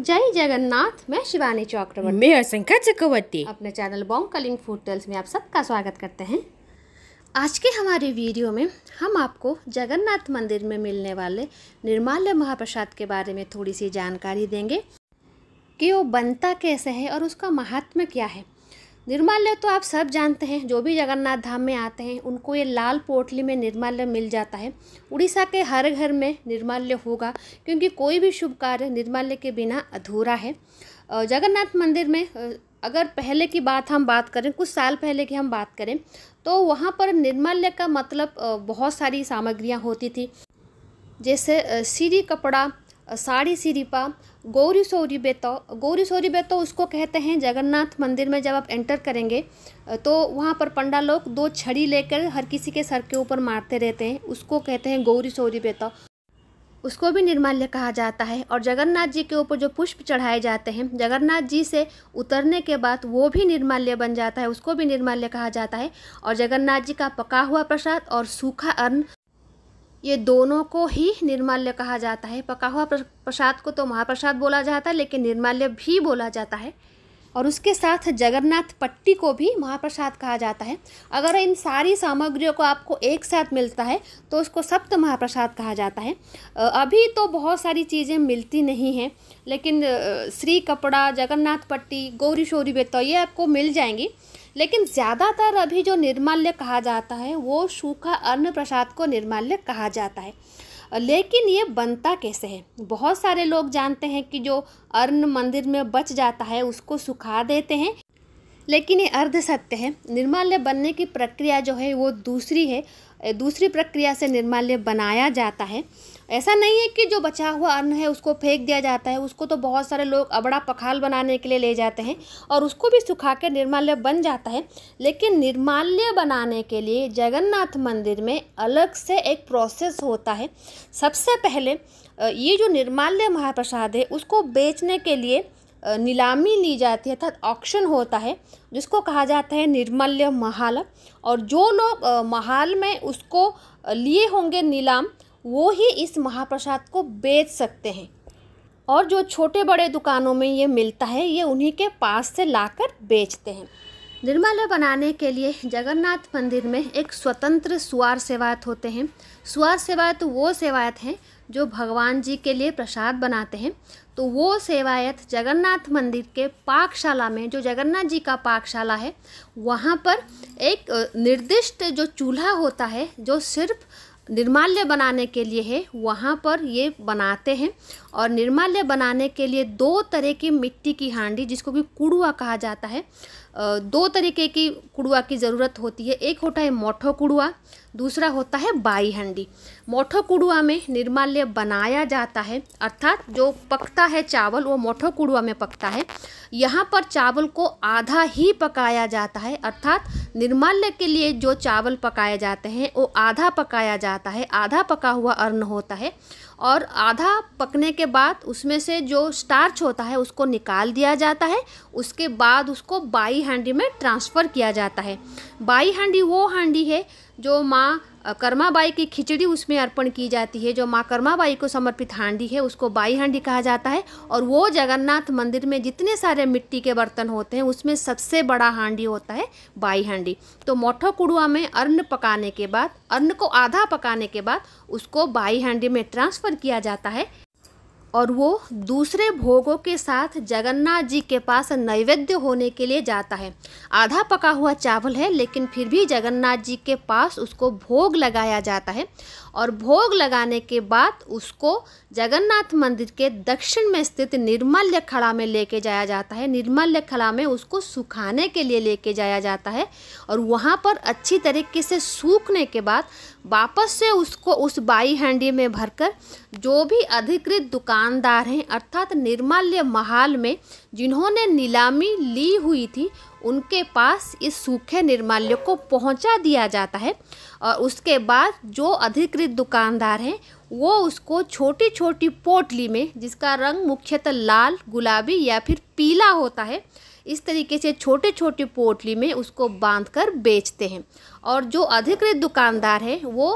जय जगन्नाथ मैं शिवानी चौक्रवर्ती मैं असंख्या चक्रवर्ती अपने channel Bong calling food tales में आप सबका स्वागत करते हैं आज के हमारे वीडियो में हम आपको जगन्नाथ मंदिर में मिलने वाले निर्माल्य महाप्रसाद के बारे में थोड़ी सी जानकारी देंगे कि वो बनता कैसे है और उसका महात्मा क्या है निर्माल्य तो आप सब जानते हैं जो भी जगन्नाथ धाम में आते हैं उनको ये लाल पोटली में निर्माल्य मिल जाता है उड़ीसा के हर घर में निर्माल्य होगा क्योंकि कोई भी शुभ कार्य निर्माल्य के बिना अधूरा है जगन्नाथ मंदिर में अगर पहले की बात हम बात करें कुछ साल पहले की हम बात करें तो वहाँ पर निर्माल्य का मतलब बहुत सारी सामग्रियाँ होती थी जैसे सीरी कपड़ा साड़ी सिरिपा गौरी सौरी बेतो गौरी सौरी बेतो उसको कहते हैं जगन्नाथ मंदिर में जब आप एंटर करेंगे तो वहाँ पर पंडा लोग दो छड़ी लेकर हर किसी के सर के ऊपर मारते रहते हैं उसको कहते हैं गौरी सौरी बेतो उसको भी निर्माल्य कहा जाता है और जगन्नाथ जी के ऊपर जो पुष्प चढ़ाए जाते हैं जगन्नाथ जी से उतरने के बाद वो भी निर्माल्य बन जाता है उसको भी निर्माल्य कहा जाता है और जगन्नाथ जी का पका हुआ प्रसाद और सूखा अन्न ये दोनों को ही निर्माल्य कहा जाता है पका हुआ प्रसाद को तो महाप्रसाद बोला जाता है लेकिन निर्माल्य भी बोला जाता है और उसके साथ जगन्नाथ पट्टी को भी महाप्रसाद कहा जाता है अगर इन सारी सामग्रियों को आपको एक साथ मिलता है तो उसको सप्त महाप्रसाद कहा जाता है अभी तो बहुत सारी चीज़ें मिलती नहीं हैं लेकिन श्री कपड़ा जगन्नाथ पट्टी गौरी शोरी बेतो तो ये आपको मिल जाएंगी लेकिन ज़्यादातर अभी जो निर्माल्य कहा जाता है वो सूखा अन्न प्रसाद को निर्माल्य कहा जाता है लेकिन ये बनता कैसे है बहुत सारे लोग जानते हैं कि जो अर्न मंदिर में बच जाता है उसको सुखा देते हैं लेकिन ये अर्ध सत्य है निर्माल्य बनने की प्रक्रिया जो है वो दूसरी है दूसरी प्रक्रिया से निर्माल्य बनाया जाता है ऐसा नहीं है कि जो बचा हुआ अन्न है उसको फेंक दिया जाता है उसको तो बहुत सारे लोग अबड़ा पखाल बनाने के लिए ले जाते हैं और उसको भी सुखा के निर्माल्य बन जाता है लेकिन निर्माल्य बनाने के लिए जगन्नाथ मंदिर में अलग से एक प्रोसेस होता है सबसे पहले ये जो निर्माल्य महाप्रसाद है उसको बेचने के लिए नीलामी ली जाती है अर्थात ऑक्शन होता है जिसको कहा जाता है निर्मल्य महाल और जो लोग महाल में उसको लिए होंगे नीलाम वो ही इस महाप्रसाद को बेच सकते हैं और जो छोटे बड़े दुकानों में ये मिलता है ये उन्हीं के पास से लाकर बेचते हैं निर्मला बनाने के लिए जगन्नाथ मंदिर में एक स्वतंत्र स्वार सेवायत होते हैं स्वार सेवायत वो सेवायत हैं जो भगवान जी के लिए प्रसाद बनाते हैं तो वो सेवायत जगन्नाथ मंदिर के पाकशाला में जो जगन्नाथ जी का पाकशाला है वहाँ पर एक निर्दिष्ट जो चूल्हा होता है जो सिर्फ निर्माल्य बनाने के लिए है वहाँ पर ये बनाते हैं और निर्माल्य बनाने के लिए दो तरह की मिट्टी की हांडी जिसको कि कुड़ुआ कहा जाता है दो तरीके की कुड़ुआ की ज़रूरत होती है एक होता है मोठो कुड़ुआ दूसरा होता है बाई हंडी मोठो कुड़ुआ में निर्माल्य बनाया जाता है अर्थात जो पकता है चावल वो मोठो कुड़ुआ में पकता है यहाँ पर चावल को आधा ही पकाया जाता है अर्थात निर्माल्य के लिए जो चावल पकाए जाते हैं वो आधा पकाया जाता है आधा पका हुआ अन्न होता है और आधा पकने के बाद उसमें से जो स्टार्च होता है उसको निकाल दिया जाता है उसके बाद उसको बाई हांडी में ट्रांसफ़र किया जाता है बाई हांडी वो हांडी है जो माँ कर्माबाई की खिचड़ी उसमें अर्पण की जाती है जो माँ कर्माबाई को समर्पित हांडी है उसको बाई हांडी कहा जाता है और वो जगन्नाथ मंदिर में जितने सारे मिट्टी के बर्तन होते हैं उसमें सबसे बड़ा हांडी होता है बाई हांडी तो मोठो कुड़ुआ में अन्न पकाने के बाद अन्न को आधा पकाने के बाद उसको बाई हांडी में ट्रांसफ़र किया जाता है और वो दूसरे भोगों के साथ जगन्नाथ जी के पास नैवेद्य होने के लिए जाता है आधा पका हुआ चावल है लेकिन फिर भी जगन्नाथ जी के पास उसको भोग लगाया जाता है और भोग लगाने के बाद उसको जगन्नाथ मंदिर के दक्षिण में स्थित निर्मल्य खड़ा में लेके जाया जाता है निर्मल्य खड़ा में उसको सुखाने के लिए लेके जाया जाता है और वहाँ पर अच्छी तरीके से सूखने के बाद वापस से उसको उस बाई हांडी में भरकर जो भी अधिकृत दुकान दुकानदार हैं अर्थात निर्माल्य महाल में जिन्होंने नीलामी ली हुई थी उनके पास इस सूखे निर्माल्य को पहुंचा दिया जाता है और उसके बाद जो अधिकृत दुकानदार हैं वो उसको छोटी छोटी पोटली में जिसका रंग मुख्यतः लाल गुलाबी या फिर पीला होता है इस तरीके से छोटे छोटे पोटली में उसको बांध कर बेचते हैं और जो अधिकृत दुकानदार हैं वो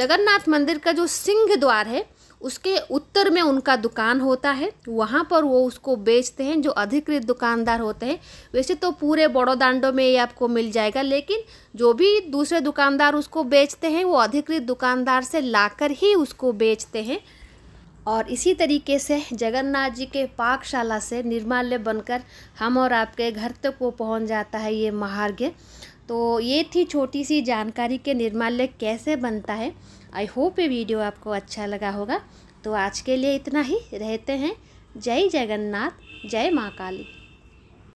जगन्नाथ मंदिर का जो सिंह द्वार है उसके उत्तर में उनका दुकान होता है वहाँ पर वो उसको बेचते हैं जो अधिकृत दुकानदार होते हैं वैसे तो पूरे बड़ोदांडो में ये आपको मिल जाएगा लेकिन जो भी दूसरे दुकानदार उसको बेचते हैं वो अधिकृत दुकानदार से लाकर ही उसको बेचते हैं और इसी तरीके से जगन्नाथ जी के पाकशाला से निर्माल्य बनकर हम और आपके घर तक वो पहुँच जाता है ये महार्घ्य तो ये थी छोटी सी जानकारी के निर्माल्य कैसे बनता है आई होप ये वीडियो आपको अच्छा लगा होगा तो आज के लिए इतना ही रहते हैं जय जगन्नाथ जय माँ काली